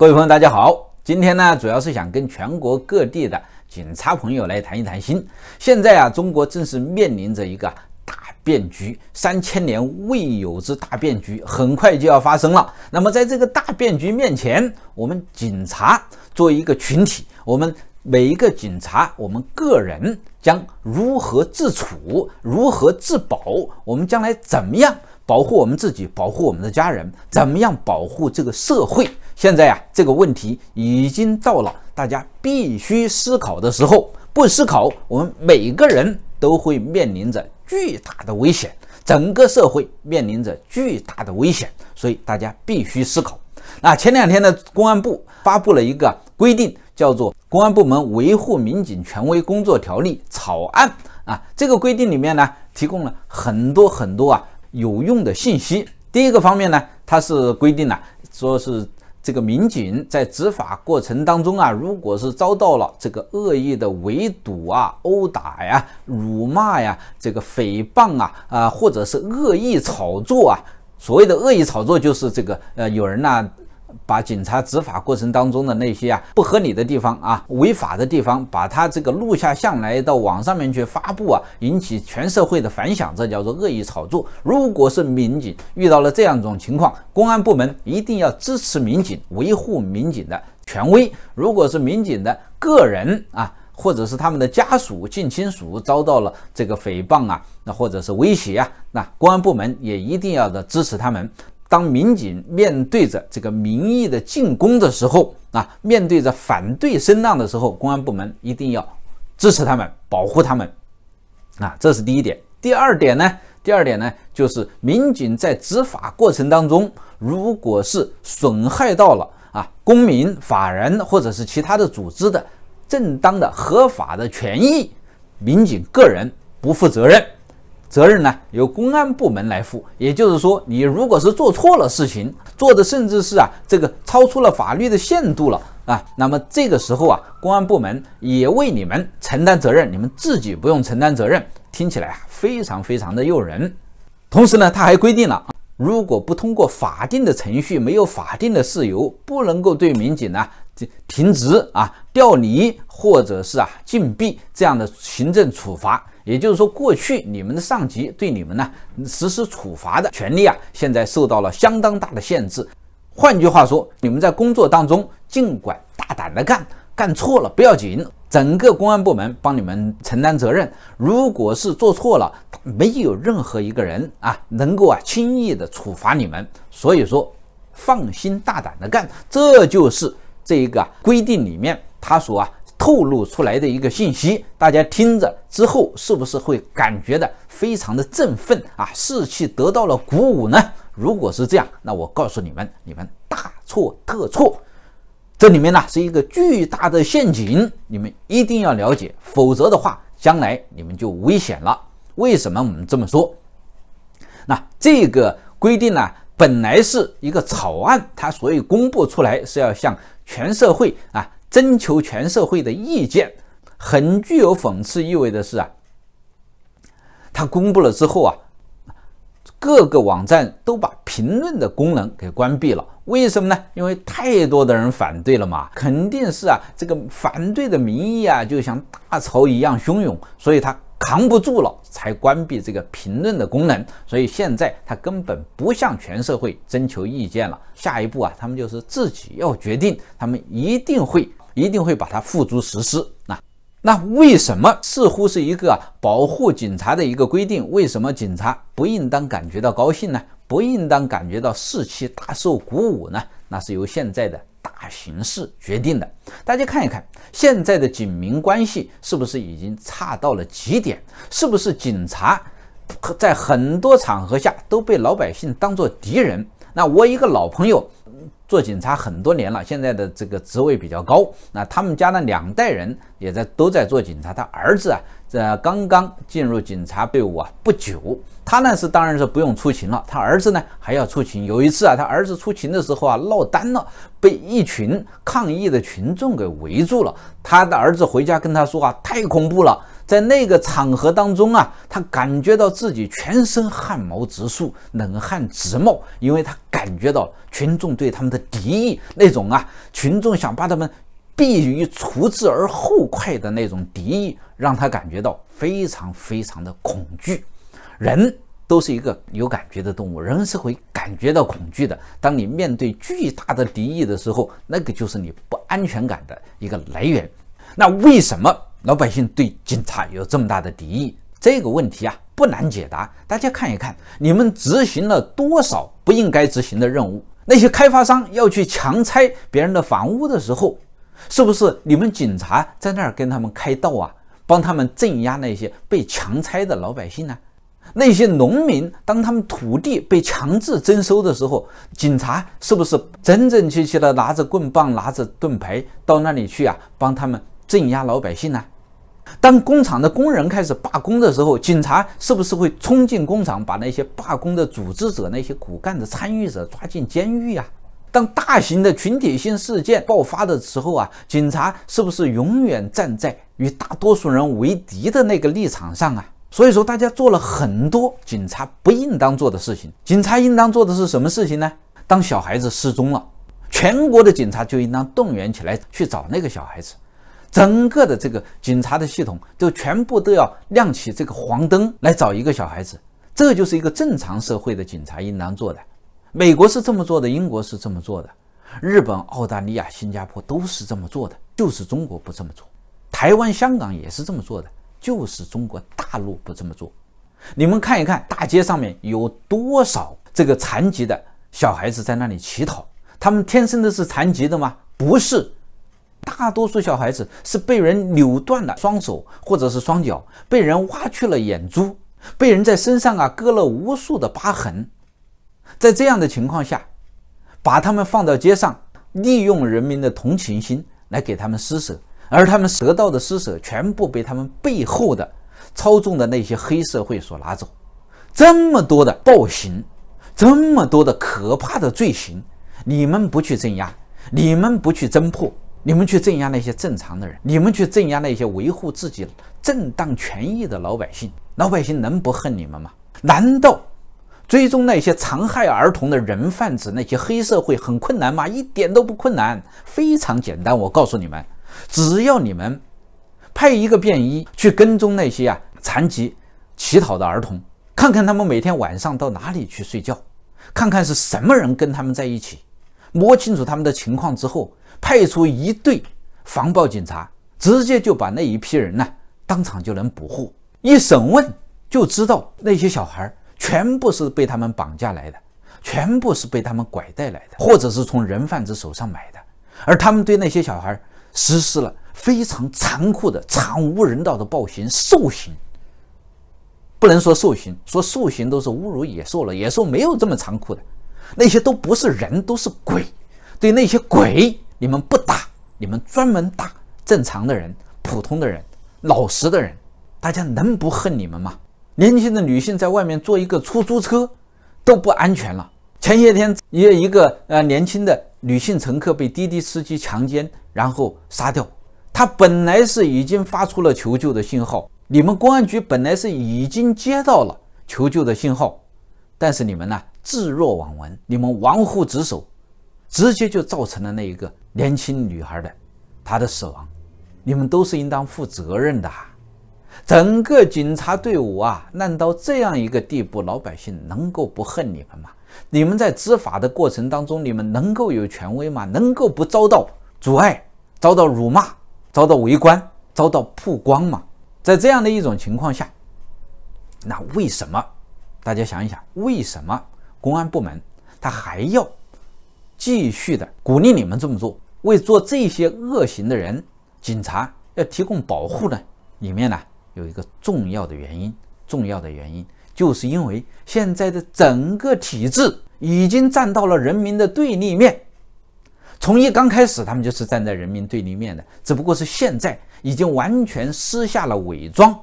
各位朋友，大家好！今天呢，主要是想跟全国各地的警察朋友来谈一谈心。现在啊，中国正是面临着一个大变局，三千年未有之大变局，很快就要发生了。那么，在这个大变局面前，我们警察作为一个群体，我们每一个警察，我们个人将如何自处，如何自保？我们将来怎么样？保护我们自己，保护我们的家人，怎么样保护这个社会？现在呀，这个问题已经到了大家必须思考的时候。不思考，我们每个人都会面临着巨大的危险，整个社会面临着巨大的危险。所以大家必须思考。那前两天呢，公安部发布了一个规定，叫做《公安部门维护民警权威工作条例》草案啊。这个规定里面呢，提供了很多很多啊。有用的信息。第一个方面呢，它是规定了，说是这个民警在执法过程当中啊，如果是遭到了这个恶意的围堵啊、殴打呀、辱骂呀、这个诽谤啊啊，或者是恶意炒作啊，所谓的恶意炒作就是这个呃，有人呢。把警察执法过程当中的那些啊不合理的地方啊违法的地方，把他这个录下像来到网上面去发布啊，引起全社会的反响，这叫做恶意炒作。如果是民警遇到了这样一种情况，公安部门一定要支持民警，维护民警的权威。如果是民警的个人啊，或者是他们的家属、近亲属遭到了这个诽谤啊，那或者是威胁啊，那公安部门也一定要的支持他们。当民警面对着这个民意的进攻的时候，啊，面对着反对声浪的时候，公安部门一定要支持他们，保护他们，啊，这是第一点。第二点呢？第二点呢，就是民警在执法过程当中，如果是损害到了啊公民、法人或者是其他的组织的正当的、合法的权益，民警个人不负责任。责任呢，由公安部门来负，也就是说，你如果是做错了事情，做的甚至是啊，这个超出了法律的限度了啊，那么这个时候啊，公安部门也为你们承担责任，你们自己不用承担责任。听起来啊，非常非常的诱人。同时呢，他还规定了如果不通过法定的程序，没有法定的事由，不能够对民警呢停职啊。调离或者是啊禁闭这样的行政处罚，也就是说，过去你们的上级对你们呢实施处罚的权利啊，现在受到了相当大的限制。换句话说，你们在工作当中尽管大胆的干，干错了不要紧，整个公安部门帮你们承担责任。如果是做错了，没有任何一个人啊能够啊轻易的处罚你们。所以说，放心大胆的干，这就是这一个规定里面。他所啊透露出来的一个信息，大家听着之后，是不是会感觉的非常的振奋啊，士气得到了鼓舞呢？如果是这样，那我告诉你们，你们大错特错，这里面呢是一个巨大的陷阱，你们一定要了解，否则的话，将来你们就危险了。为什么我们这么说？那这个规定呢，本来是一个草案，它所以公布出来是要向全社会啊。征求全社会的意见，很具有讽刺意味的是啊，他公布了之后啊，各个网站都把评论的功能给关闭了。为什么呢？因为太多的人反对了嘛，肯定是啊，这个反对的民意啊，就像大潮一样汹涌，所以他扛不住了，才关闭这个评论的功能。所以现在他根本不向全社会征求意见了。下一步啊，他们就是自己要决定，他们一定会。一定会把它付诸实施。那那为什么似乎是一个保护警察的一个规定？为什么警察不应当感觉到高兴呢？不应当感觉到士气大受鼓舞呢？那是由现在的大形势决定的。大家看一看，现在的警民关系是不是已经差到了极点？是不是警察在很多场合下都被老百姓当作敌人？那我一个老朋友。做警察很多年了，现在的这个职位比较高。那他们家的两代人也在都在做警察。他儿子啊，这刚刚进入警察队伍啊不久。他呢是当然是不用出勤了，他儿子呢还要出勤。有一次啊，他儿子出勤的时候啊，落单了，被一群抗议的群众给围住了。他的儿子回家跟他说啊，太恐怖了。在那个场合当中啊，他感觉到自己全身汗毛直竖，冷汗直冒，因为他感觉到群众对他们的敌意那种啊，群众想把他们毙于除之而后快的那种敌意，让他感觉到非常非常的恐惧。人都是一个有感觉的动物，人是会感觉到恐惧的。当你面对巨大的敌意的时候，那个就是你不安全感的一个来源。那为什么？老百姓对警察有这么大的敌意，这个问题啊不难解答。大家看一看，你们执行了多少不应该执行的任务？那些开发商要去强拆别人的房屋的时候，是不是你们警察在那儿跟他们开道啊，帮他们镇压那些被强拆的老百姓呢？那些农民当他们土地被强制征收的时候，警察是不是整整齐齐的拿着棍棒、拿着盾牌到那里去啊，帮他们镇压老百姓呢？当工厂的工人开始罢工的时候，警察是不是会冲进工厂，把那些罢工的组织者、那些骨干的参与者抓进监狱啊？当大型的群体性事件爆发的时候啊，警察是不是永远站在与大多数人为敌的那个立场上啊？所以说，大家做了很多警察不应当做的事情。警察应当做的是什么事情呢？当小孩子失踪了，全国的警察就应当动员起来去找那个小孩子。整个的这个警察的系统就全部都要亮起这个黄灯来找一个小孩子，这就是一个正常社会的警察应当做的。美国是这么做的，英国是这么做的，日本、澳大利亚、新加坡都是这么做的，就是中国不这么做。台湾、香港也是这么做的，就是中国大陆不这么做。你们看一看大街上面有多少这个残疾的小孩子在那里乞讨，他们天生的是残疾的吗？不是。大多数小孩子是被人扭断了双手，或者是双脚，被人挖去了眼珠，被人在身上啊割了无数的疤痕。在这样的情况下，把他们放到街上，利用人民的同情心来给他们施舍，而他们得到的施舍全部被他们背后的操纵的那些黑社会所拿走。这么多的暴行，这么多的可怕的罪行，你们不去镇压，你们不去侦破。你们去镇压那些正常的人，你们去镇压那些维护自己正当权益的老百姓，老百姓能不恨你们吗？难道追踪那些残害儿童的人贩子、那些黑社会很困难吗？一点都不困难，非常简单。我告诉你们，只要你们派一个便衣去跟踪那些啊残疾乞讨的儿童，看看他们每天晚上到哪里去睡觉，看看是什么人跟他们在一起，摸清楚他们的情况之后。派出一队防暴警察，直接就把那一批人呢，当场就能捕获。一审问就知道，那些小孩全部是被他们绑架来的，全部是被他们拐带来的，或者是从人贩子手上买的。而他们对那些小孩实施了非常残酷的、惨无人道的暴行、兽行。不能说兽行，说兽行都是侮辱野兽了。野兽没有这么残酷的，那些都不是人，都是鬼。对那些鬼。你们不打，你们专门打正常的人、普通的人、老实的人，大家能不恨你们吗？年轻的女性在外面坐一个出租车都不安全了。前些天一一个呃年轻的女性乘客被滴滴司机强奸，然后杀掉。她本来是已经发出了求救的信号，你们公安局本来是已经接到了求救的信号，但是你们呢，置若罔闻，你们玩忽职守。直接就造成了那一个年轻女孩的她的死亡，你们都是应当负责任的。整个警察队伍啊烂到这样一个地步，老百姓能够不恨你们吗？你们在执法的过程当中，你们能够有权威吗？能够不遭到阻碍、遭到辱骂、遭到围观、遭到曝光吗？在这样的一种情况下，那为什么大家想一想，为什么公安部门他还要？继续的鼓励你们这么做，为做这些恶行的人，警察要提供保护呢？里面呢有一个重要的原因，重要的原因就是因为现在的整个体制已经站到了人民的对立面，从一刚开始他们就是站在人民对立面的，只不过是现在已经完全撕下了伪装，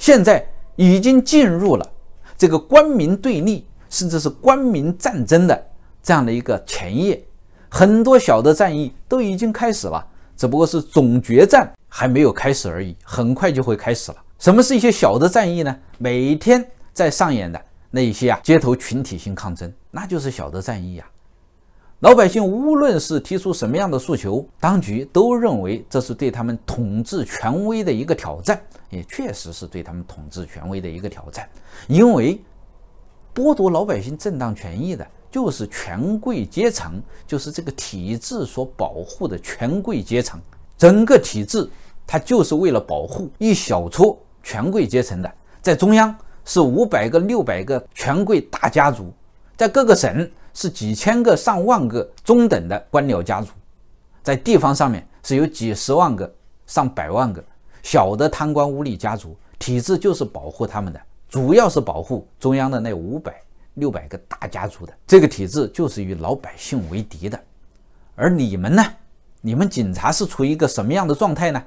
现在已经进入了这个官民对立，甚至是官民战争的。这样的一个前夜，很多小的战役都已经开始了，只不过是总决战还没有开始而已，很快就会开始了。什么是一些小的战役呢？每天在上演的那些啊，街头群体性抗争，那就是小的战役呀。老百姓无论是提出什么样的诉求，当局都认为这是对他们统治权威的一个挑战，也确实是对他们统治权威的一个挑战，因为剥夺老百姓正当权益的。就是权贵阶层，就是这个体制所保护的权贵阶层。整个体制它就是为了保护一小撮权贵阶层的。在中央是五百个、六百个权贵大家族，在各个省是几千个、上万个中等的官僚家族，在地方上面是有几十万个、上百万个小的贪官污吏家族。体制就是保护他们的，主要是保护中央的那五百。六百个大家族的这个体制就是与老百姓为敌的，而你们呢？你们警察是处于一个什么样的状态呢？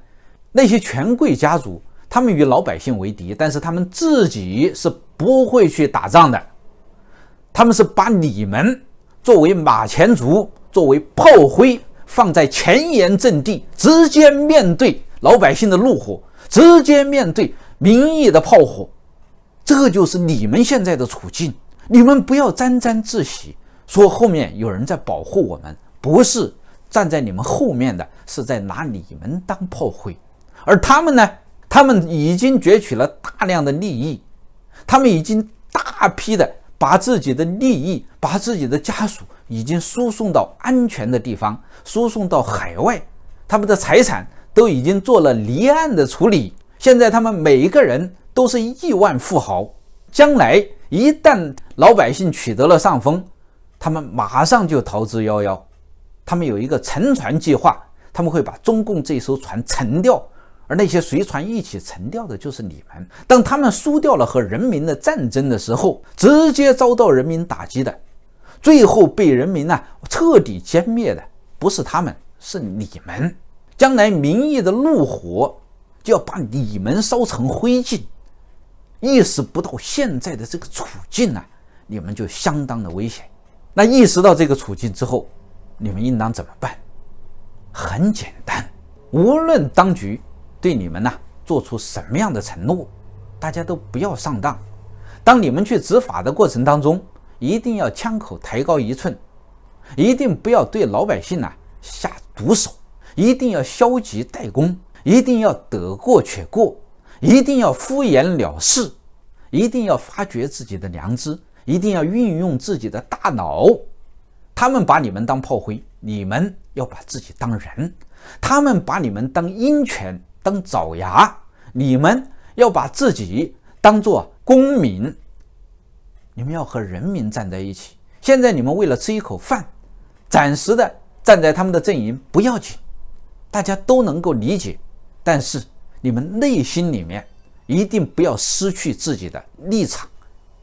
那些权贵家族他们与老百姓为敌，但是他们自己是不会去打仗的，他们是把你们作为马前卒、作为炮灰放在前沿阵地，直接面对老百姓的怒火，直接面对民意的炮火，这就是你们现在的处境。你们不要沾沾自喜，说后面有人在保护我们，不是站在你们后面的是在拿你们当炮灰，而他们呢，他们已经攫取了大量的利益，他们已经大批的把自己的利益，把自己的家属已经输送到安全的地方，输送到海外，他们的财产都已经做了离岸的处理，现在他们每一个人都是亿万富豪，将来。一旦老百姓取得了上风，他们马上就逃之夭夭。他们有一个沉船计划，他们会把中共这艘船沉掉，而那些随船一起沉掉的就是你们。当他们输掉了和人民的战争的时候，直接遭到人民打击的，最后被人民呢彻底歼灭的，不是他们，是你们。将来民意的怒火就要把你们烧成灰烬。意识不到现在的这个处境呢，你们就相当的危险。那意识到这个处境之后，你们应当怎么办？很简单，无论当局对你们呢做出什么样的承诺，大家都不要上当。当你们去执法的过程当中，一定要枪口抬高一寸，一定不要对老百姓呢下毒手，一定要消极怠工，一定要得过且过。一定要敷衍了事，一定要发掘自己的良知，一定要运用自己的大脑。他们把你们当炮灰，你们要把自己当人；他们把你们当鹰犬、当爪牙，你们要把自己当作公民。你们要和人民站在一起。现在你们为了吃一口饭，暂时的站在他们的阵营不要紧，大家都能够理解。但是，你们内心里面一定不要失去自己的立场，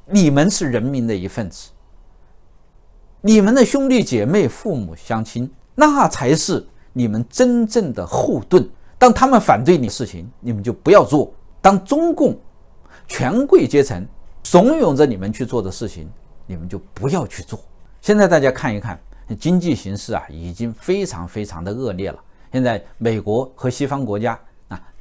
你们是人民的一份子，你们的兄弟姐妹、父母、乡亲，那才是你们真正的后盾。当他们反对你事情，你们就不要做；当中共权贵阶层怂恿着你们去做的事情，你们就不要去做。现在大家看一看，经济形势啊，已经非常非常的恶劣了。现在美国和西方国家。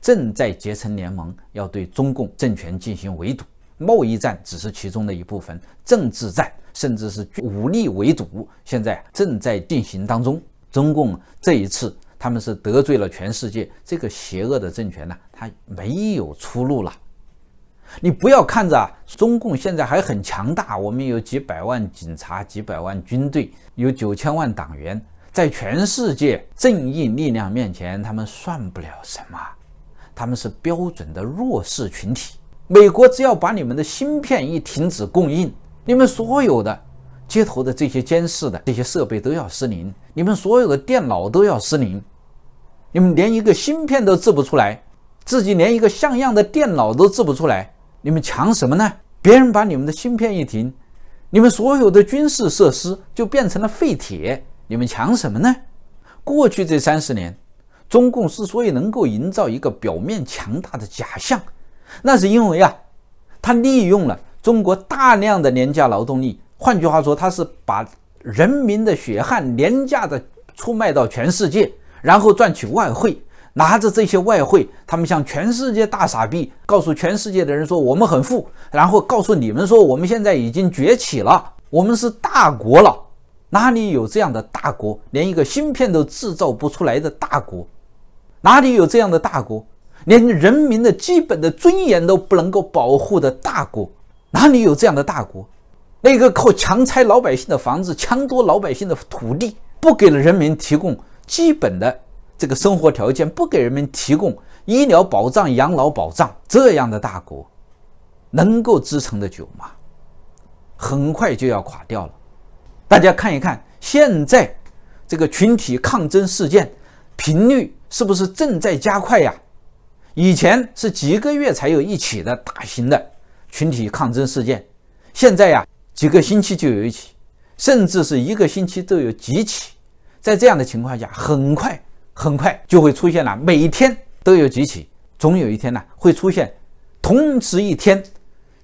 正在结成联盟，要对中共政权进行围堵。贸易战只是其中的一部分，政治战，甚至是武力围堵，现在正在进行当中。中共这一次，他们是得罪了全世界。这个邪恶的政权呢，它没有出路了。你不要看着中共现在还很强大，我们有几百万警察、几百万军队，有九千万党员，在全世界正义力量面前，他们算不了什么。他们是标准的弱势群体。美国只要把你们的芯片一停止供应，你们所有的街头的这些监视的这些设备都要失灵，你们所有的电脑都要失灵，你们连一个芯片都制不出来，自己连一个像样的电脑都制不出来，你们强什么呢？别人把你们的芯片一停，你们所有的军事设施就变成了废铁，你们强什么呢？过去这三十年。中共之所以能够营造一个表面强大的假象，那是因为啊，他利用了中国大量的廉价劳动力。换句话说，他是把人民的血汗廉价的出卖到全世界，然后赚取外汇。拿着这些外汇，他们向全世界大傻逼，告诉全世界的人说我们很富，然后告诉你们说我们现在已经崛起了，我们是大国了。哪里有这样的大国，连一个芯片都制造不出来的大国？哪里有这样的大国，连人民的基本的尊严都不能够保护的大国？哪里有这样的大国，那个靠强拆老百姓的房子、强夺老百姓的土地，不给了人民提供基本的这个生活条件，不给人民提供医疗保障、养老保障，这样的大国能够支撑的久吗？很快就要垮掉了。大家看一看，现在这个群体抗争事件频率。是不是正在加快呀？以前是几个月才有一起的大型的群体抗争事件，现在呀，几个星期就有一起，甚至是一个星期都有几起。在这样的情况下，很快很快就会出现了每天都有几起，总有一天呢会出现同时一天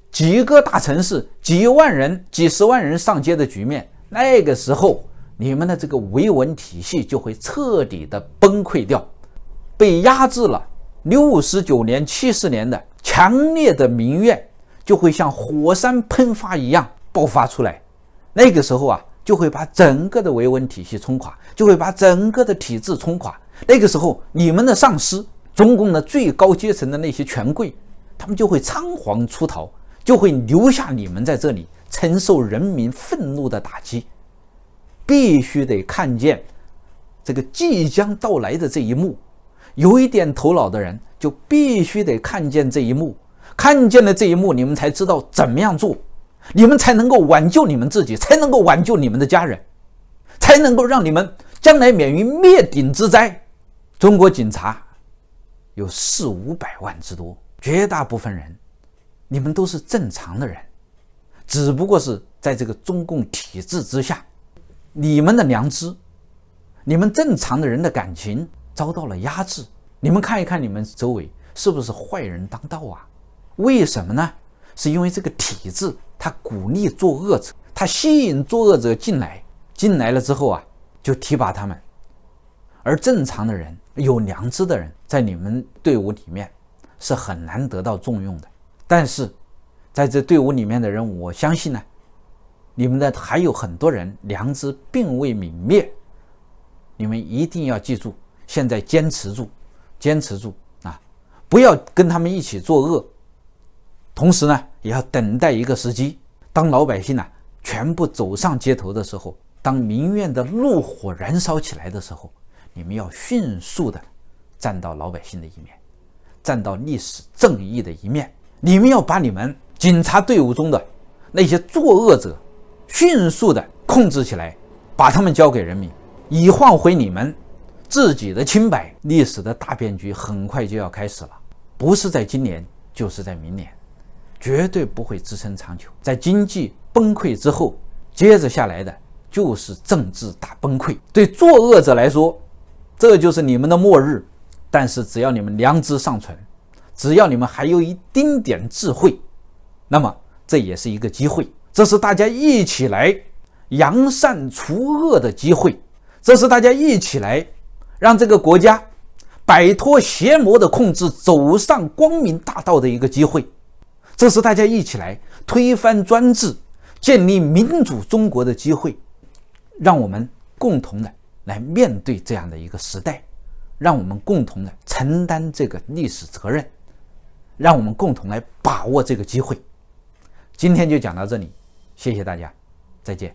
几个大城市几万人、几十万人上街的局面。那个时候，你们的这个维稳体系就会彻底的崩溃掉。被压制了六十九年、七十年的强烈的民怨，就会像火山喷发一样爆发出来。那个时候啊，就会把整个的维稳体系冲垮，就会把整个的体制冲垮。那个时候，你们的上司，中共的最高阶层的那些权贵，他们就会仓皇出逃，就会留下你们在这里承受人民愤怒的打击。必须得看见这个即将到来的这一幕。有一点头脑的人就必须得看见这一幕，看见了这一幕，你们才知道怎么样做，你们才能够挽救你们自己，才能够挽救你们的家人，才能够让你们将来免于灭顶之灾。中国警察有四五百万之多，绝大部分人，你们都是正常的人，只不过是在这个中共体制之下，你们的良知，你们正常的人的感情。遭到了压制，你们看一看，你们周围是不是坏人当道啊？为什么呢？是因为这个体制，它鼓励作恶者，它吸引作恶者进来，进来了之后啊，就提拔他们，而正常的人、有良知的人，在你们队伍里面，是很难得到重用的。但是，在这队伍里面的人，我相信呢，你们的还有很多人良知并未泯灭，你们一定要记住。现在坚持住，坚持住啊！不要跟他们一起作恶。同时呢，也要等待一个时机。当老百姓呢全部走上街头的时候，当民怨的怒火燃烧起来的时候，你们要迅速的站到老百姓的一面，站到历史正义的一面。你们要把你们警察队伍中的那些作恶者迅速的控制起来，把他们交给人民，以换回你们。自己的清白，历史的大变局很快就要开始了，不是在今年，就是在明年，绝对不会支撑长久。在经济崩溃之后，接着下来的就是政治大崩溃。对作恶者来说，这就是你们的末日。但是只要你们良知尚存，只要你们还有一丁点智慧，那么这也是一个机会，这是大家一起来扬善除恶的机会，这是大家一起来。让这个国家摆脱邪魔的控制，走上光明大道的一个机会，这是大家一起来推翻专制、建立民主中国的机会。让我们共同的来面对这样的一个时代，让我们共同的承担这个历史责任，让我们共同来把握这个机会。今天就讲到这里，谢谢大家，再见。